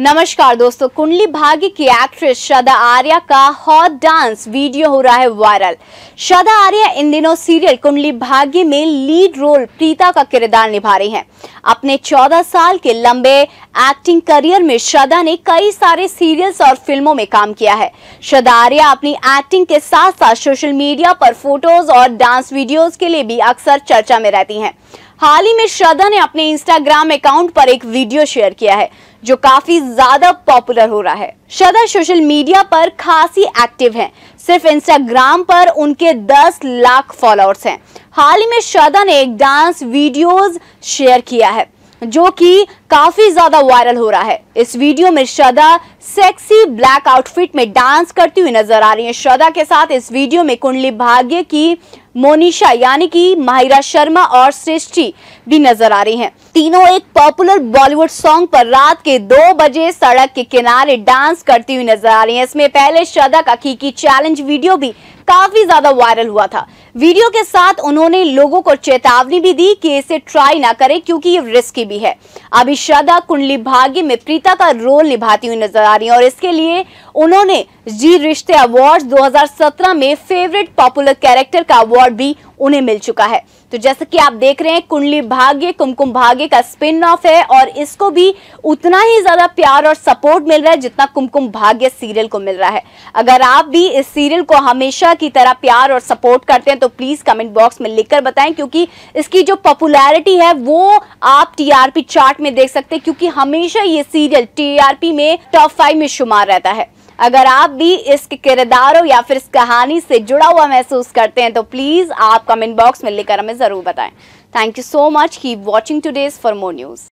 नमस्कार दोस्तों कुंडली भाग्य की एक्ट्रेस श्रद्धा आर्या का हॉट डांस वीडियो हो रहा है वायरल श्रद्धा आर्या इन दिनों सीरियल कुंडली भाग्य में लीड रोल प्रीता का किरदार निभा रही हैं अपने 14 साल के लंबे एक्टिंग करियर में श्रद्धा ने कई सारे सीरियल्स और फिल्मों में काम किया है श्रद्धा आर्या अपनी एक्टिंग के साथ साथ सोशल मीडिया पर फोटोज और डांस वीडियोज के लिए भी अक्सर चर्चा में रहती है हाल ही में श्रद्धा ने अपने इंस्टाग्राम अकाउंट पर एक वीडियो शेयर किया है जो काफी ज्यादा पॉपुलर हो रहा है श्रद्धा सोशल मीडिया पर खासी एक्टिव हैं। सिर्फ इंस्टाग्राम पर उनके 10 लाख फॉलोअर्स हैं हाल ही में श्रद्धा ने एक डांस वीडियोस शेयर किया है जो कि काफी ज्यादा वायरल हो रहा है इस वीडियो में श्रद्धा सेक्सी ब्लैक आउटफिट में डांस करती हुई नजर आ रही है श्रद्धा के साथ इस वीडियो में कुंडली भाग्य की मोनिशा यानी कि माहिरा शर्मा और सृष्टि भी नजर आ रही हैं। तीनों एक पॉपुलर बॉलीवुड सॉन्ग पर रात के दो बजे सड़क के किनारे डांस करती हुई नजर आ रही हैं। इसमें पहले श्रद्धा का खीकी चैलेंज वीडियो भी काफी ज्यादा वायरल हुआ था वीडियो के साथ उन्होंने लोगों को चेतावनी भी दी कि इसे ट्राई ना करें क्योंकि ये रिस्की भी है अभी श्रद्धा कुंडली भाग्य में प्रीति गीता का रोल निभाती हुई नजर आ रही हैं और इसके लिए उन्होंने जी रिश्ते अवार्ड 2017 में फेवरेट पॉपुलर कैरेक्टर का अवार्ड भी उन्हें मिल चुका है तो जैसा कि आप देख रहे हैं कुंडली भाग्य कुमकुम भाग्य का स्पिन ऑफ है और इसको भी उतना ही ज्यादा प्यार और सपोर्ट मिल रहा है जितना कुमकुम भाग्य सीरियल को मिल रहा है अगर आप भी इस सीरियल को हमेशा की तरह प्यार और सपोर्ट करते हैं तो प्लीज कमेंट बॉक्स में लिखकर बताएं क्योंकि इसकी जो पॉपुलैरिटी है वो आप टीआरपी चार्ट में देख सकते हैं क्योंकि हमेशा ये सीरियल टीआरपी में टॉप फाइव में शुमार रहता है अगर आप भी इस किरदारों या फिर इस कहानी से जुड़ा हुआ महसूस करते हैं तो प्लीज़ आप कमेंट बॉक्स में लेकर हमें ज़रूर बताएं thank you so much keep watching today's for more news